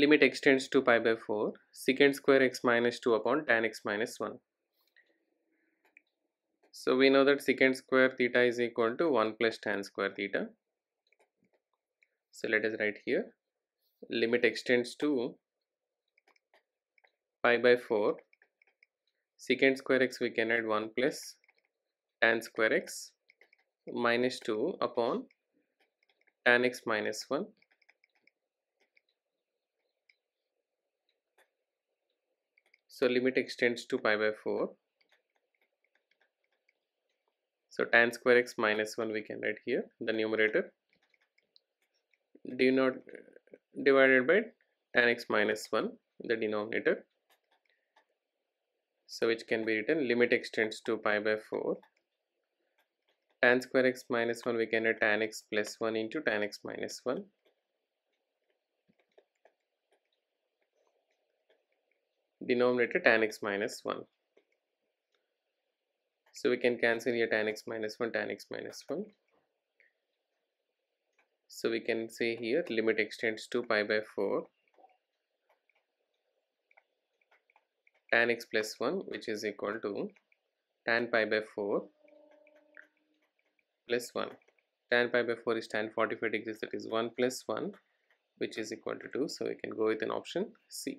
limit extends to pi by 4 secant square x minus 2 upon tan x minus 1 so we know that secant square theta is equal to 1 plus tan square theta so let us write here limit extends to pi by 4 secant square x we can add 1 plus tan square x minus 2 upon tan x minus 1 So limit extends to pi by 4. So tan square x minus 1 we can write here, the numerator. Do not divided by tan x minus 1, the denominator. So which can be written limit extends to pi by 4 tan square x minus 1 we can write tan x plus 1 into tan x minus 1 denominator tan x minus 1 so we can cancel here tan x minus 1 tan x minus 1 so we can say here limit extends to pi by 4 tan x plus 1 which is equal to tan pi by 4 plus 1 tan pi by 4 is tan 45 degrees that is 1 plus 1 which is equal to 2 so we can go with an option C